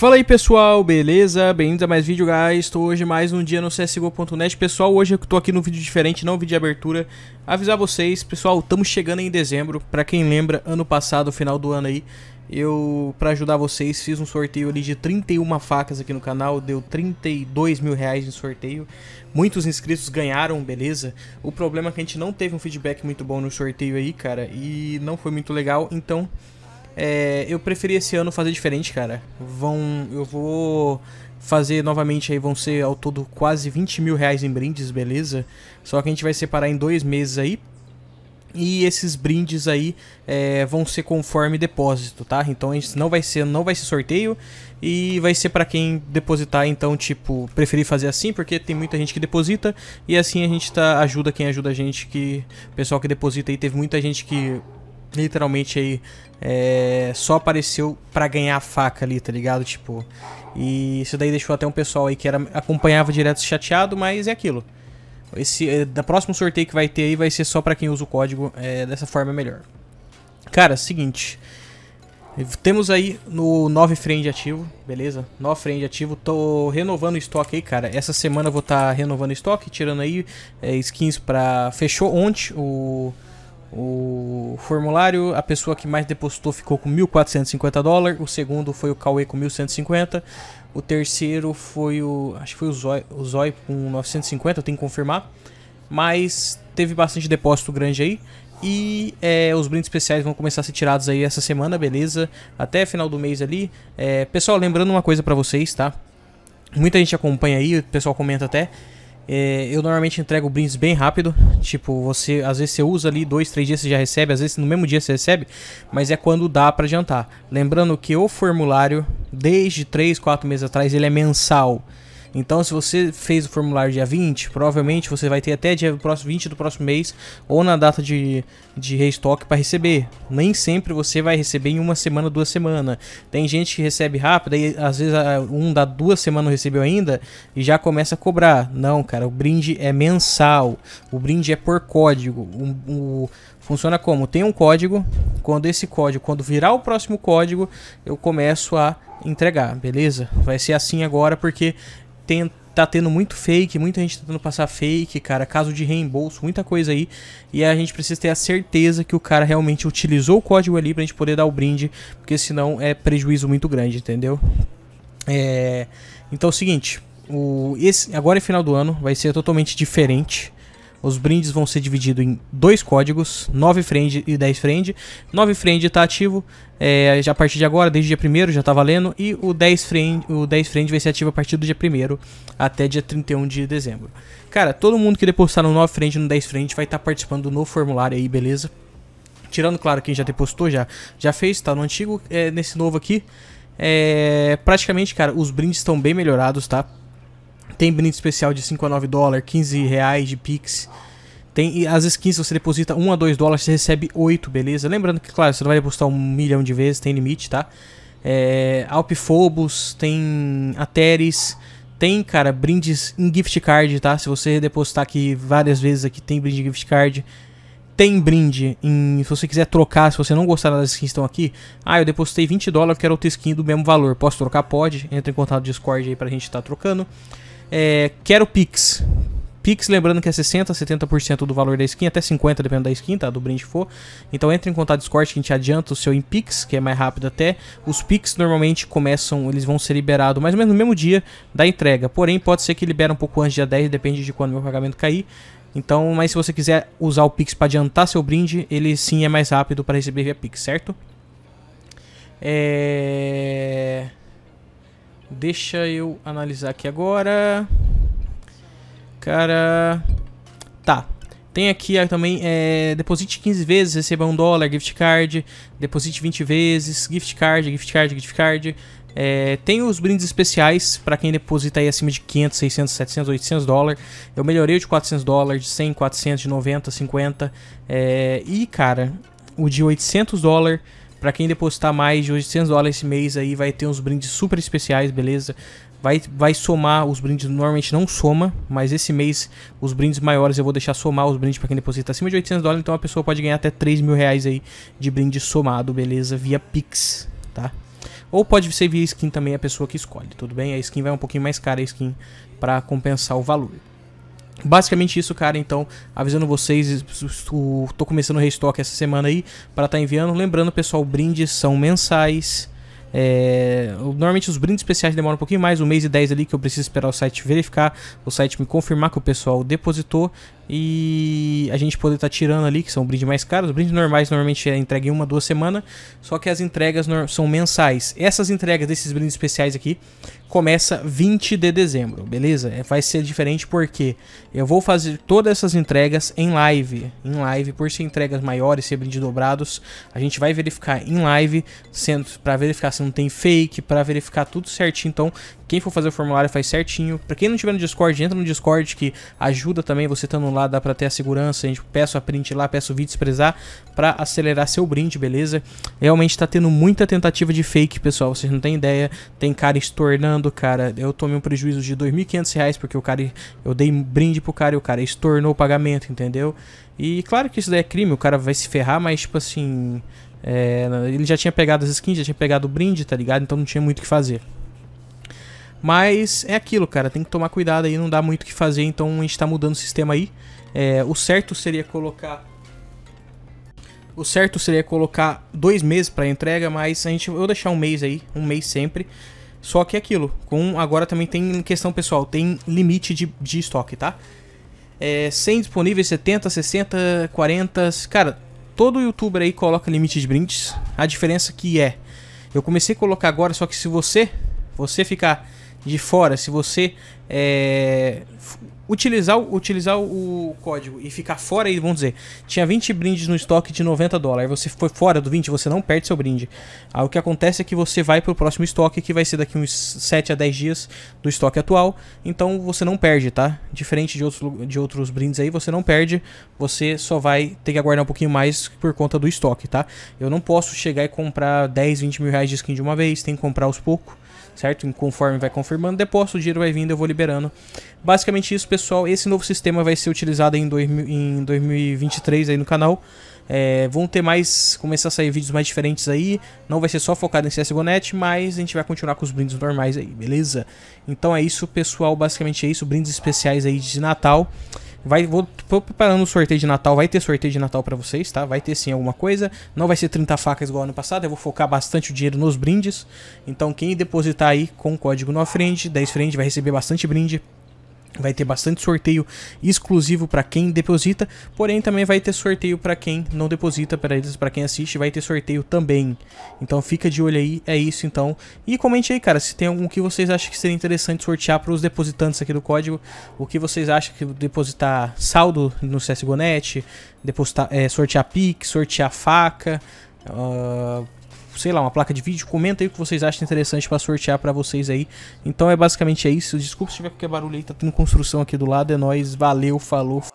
Fala aí pessoal, beleza? Bem-vindos a mais vídeo, guys. Estou hoje mais um dia no CSGO.net. Pessoal, hoje eu estou aqui no vídeo diferente, não um vídeo de abertura. Avisar vocês, pessoal, estamos chegando em dezembro. Para quem lembra, ano passado, final do ano aí, eu, para ajudar vocês, fiz um sorteio ali de 31 facas aqui no canal, deu 32 mil reais em sorteio. Muitos inscritos ganharam, beleza? O problema é que a gente não teve um feedback muito bom no sorteio aí, cara, e não foi muito legal, então é, eu preferi esse ano fazer diferente, cara. Vão. Eu vou fazer novamente aí, vão ser ao todo quase 20 mil reais em brindes, beleza? Só que a gente vai separar em dois meses aí. E esses brindes aí é, vão ser conforme depósito, tá? Então isso não vai ser, não vai ser sorteio e vai ser para quem depositar. Então, tipo, preferi fazer assim porque tem muita gente que deposita e assim a gente tá ajuda quem ajuda a gente que pessoal que deposita aí teve muita gente que literalmente aí é, só apareceu para ganhar a faca ali, tá ligado? Tipo, e isso daí deixou até um pessoal aí que era, acompanhava direto chateado, mas é aquilo. Esse é, da próximo sorteio que vai ter aí vai ser só para quem usa o código, é, dessa forma é melhor. Cara, seguinte, temos aí no 9 friend ativo, beleza? 9 friend ativo, tô renovando o estoque aí, cara. Essa semana eu vou estar tá renovando o estoque, tirando aí é, skins pra... Fechou ontem o o formulário, a pessoa que mais depositou ficou com 1.450 dólares. O segundo foi o Cauê com 1.150. O terceiro foi o. Acho que foi o Zoi, o Zoi com 950, eu tenho que confirmar. Mas teve bastante depósito grande aí. E é, os brindes especiais vão começar a ser tirados aí essa semana, beleza? Até final do mês ali. É, pessoal, lembrando uma coisa para vocês, tá? Muita gente acompanha aí, o pessoal comenta até. É, eu normalmente entrego brindes bem rápido. Tipo, você às vezes você usa ali dois, três dias você já recebe, às vezes no mesmo dia você recebe, mas é quando dá para adiantar. Lembrando que o formulário, desde três, quatro meses atrás, ele é mensal. Então, se você fez o formulário dia 20, provavelmente você vai ter até dia próximo 20 do próximo mês ou na data de, de restock para receber. Nem sempre você vai receber em uma semana, duas semanas. Tem gente que recebe rápido e às vezes um da duas semanas recebeu ainda e já começa a cobrar. Não, cara, o brinde é mensal. O brinde é por código. O, o, funciona como? Tem um código. Quando esse código, quando virar o próximo código, eu começo a entregar, beleza? Vai ser assim agora porque tem, tá tendo muito fake, muita gente tentando passar fake, cara, caso de reembolso, muita coisa aí. E a gente precisa ter a certeza que o cara realmente utilizou o código ali pra gente poder dar o brinde, porque senão é prejuízo muito grande, entendeu? É, então é o seguinte, o, esse, agora é final do ano, vai ser totalmente diferente. Os brindes vão ser divididos em dois códigos, 9 friend e 10 friend. 9 friend está ativo é, já a partir de agora, desde o dia 1 já está valendo. E o 10 friend, o 10 friend vai ser ativo a partir do dia 1 até dia 31 de dezembro. Cara, todo mundo que depositar no 9 friend e no 10 friend vai estar tá participando do novo formulário aí, beleza? Tirando, claro, quem já depositou, já, já fez, tá no antigo, é, nesse novo aqui. É, praticamente, cara, os brindes estão bem melhorados, tá? Tem brinde especial de 5 a 9 dólares, 15 reais de Pix. Tem as skins, você deposita 1 a 2 dólares, você recebe 8, beleza? Lembrando que, claro, você não vai depositar um milhão de vezes, tem limite, tá? É, Alpifobos, tem Ateris tem, cara, brindes em gift card, tá? Se você depositar aqui várias vezes aqui, tem brinde em gift card tem brinde. Em, se você quiser trocar, se você não gostar das skins que estão aqui, ah, eu depositei 20 dólares, quero outra skin do mesmo valor. Posso trocar? Pode. Entra em contato no Discord aí pra gente estar tá trocando. É, quero Pix. Pix, lembrando que é 60%, 70% do valor da skin, até 50% dependendo da skin, tá? Do brinde for. Então entre em contato Discord que a gente adianta o seu em Pix, que é mais rápido até. Os Pix normalmente começam, eles vão ser liberados mais ou menos no mesmo dia da entrega. Porém, pode ser que libera um pouco antes, dia 10, depende de quando meu pagamento cair. Então, mas se você quiser usar o Pix para adiantar seu brinde, ele sim é mais rápido para receber via Pix, certo? É... Deixa eu analisar aqui agora. Cara... Tá. Tem aqui ah, também, é, deposite 15 vezes, receba um dólar, gift card, deposite 20 vezes, gift card, gift card, gift card. É, tem os brindes especiais para quem deposita aí acima de 500, 600, 700, 800 dólares. Eu melhorei de 400 dólares, de 100, 400, de 90, 50. É, e, cara, o de 800 dólares para quem depositar mais de 800 dólares esse mês aí, vai ter uns brindes super especiais, beleza? Vai, vai somar os brindes, normalmente não soma, mas esse mês os brindes maiores eu vou deixar somar os brindes para quem deposita acima de 800 dólares, então a pessoa pode ganhar até 3 mil reais aí de brinde somado, beleza? Via Pix, tá? Ou pode ser via skin também a pessoa que escolhe, tudo bem? A skin vai um pouquinho mais cara, a skin, para compensar o valor. Basicamente isso, cara. Então, avisando vocês, estou começando o restock essa semana aí para estar tá enviando. Lembrando, pessoal, brindes são mensais. É, normalmente os brindes especiais demoram um pouquinho mais, um mês e dez ali que eu preciso esperar o site verificar, o site me confirmar que o pessoal depositou e a gente poder estar tá tirando ali, que são brindes mais caros. Os brindes normais normalmente é entregue em uma, duas semanas, só que as entregas são mensais. Essas entregas desses brindes especiais aqui começa 20 de dezembro, beleza? É, vai ser diferente porque eu vou fazer todas essas entregas em live, em live, por ser entregas maiores, ser brindes dobrados, a gente vai verificar em live, sendo para verificar se não tem fake, para verificar tudo certinho. Então, quem for fazer o formulário faz certinho. Para quem não tiver no Discord, entra no Discord que ajuda também você estando lá dá pra ter a segurança, a gente peço a print lá, peço o vídeo desprezar pra acelerar seu brinde, beleza? Realmente tá tendo muita tentativa de fake, pessoal, vocês não têm ideia, tem cara estornando, cara, eu tomei um prejuízo de R$ 2.500 porque o cara, eu dei brinde pro cara e o cara estornou o pagamento, entendeu? E claro que isso daí é crime, o cara vai se ferrar, mas tipo assim... É, ele já tinha pegado as skins, já tinha pegado o brinde, tá ligado? Então não tinha muito o que fazer. Mas é aquilo, cara, tem que tomar cuidado aí, não dá muito o que fazer, então a gente está mudando o sistema aí. É, o certo seria colocar o certo seria colocar dois meses para entrega, mas a gente eu vou deixar um mês aí, um mês sempre. Só que é aquilo, com agora também tem questão pessoal, tem limite de, de estoque, tá? É, 100 disponíveis, 70, 60, 40, cara, todo youtuber aí coloca limite de brindes. A diferença que é, eu comecei a colocar agora, só que se você você ficar de fora, se você é, utilizar, utilizar o código e ficar fora, aí, vamos dizer, tinha 20 brindes no estoque de 90 dólares, você foi fora do 20, você não perde seu brinde. Aí o que acontece é que você vai para o próximo estoque, que vai ser daqui uns 7 a 10 dias do estoque atual, então você não perde, tá? Diferente de outros, de outros brindes aí, você não perde, você só vai ter que aguardar um pouquinho mais por conta do estoque, tá? Eu não posso chegar e comprar 10, 20 mil reais de skin de uma vez, tem que comprar aos poucos certo? conforme vai confirmando depósito, o dinheiro vai vindo, eu vou liberando. Basicamente isso, pessoal. Esse novo sistema vai ser utilizado em, dois, em 2023 aí no canal. É, vão ter mais, começar a sair vídeos mais diferentes aí. Não vai ser só focado em CSGONet, mas a gente vai continuar com os brindes normais aí, beleza? Então é isso, pessoal. Basicamente é isso. Brindes especiais aí de Natal. Vai, vou, preparando o sorteio de Natal, vai ter sorteio de Natal para vocês, tá? Vai ter sim alguma coisa. Não vai ser 30 facas igual ano passado, eu vou focar bastante o dinheiro nos brindes. Então quem depositar aí com o código NOFRIEND, 10FRIEND, vai receber bastante brinde. Vai ter bastante sorteio exclusivo para quem deposita, porém também vai ter sorteio para quem não deposita, para quem assiste, vai ter sorteio também. Então fica de olho aí, é isso então. E comente aí, cara, se tem algum que vocês acham que seria interessante sortear para os depositantes aqui do código, o que vocês acham que depositar saldo no CSGO.net, depositar, é, sortear pique, sortear faca, uh sei lá, uma placa de vídeo, comenta aí o que vocês acham interessante para sortear para vocês aí. Então é basicamente é isso. Desculpa se tiver qualquer barulho aí, tá tendo construção aqui do lado, é nóis, valeu, falou.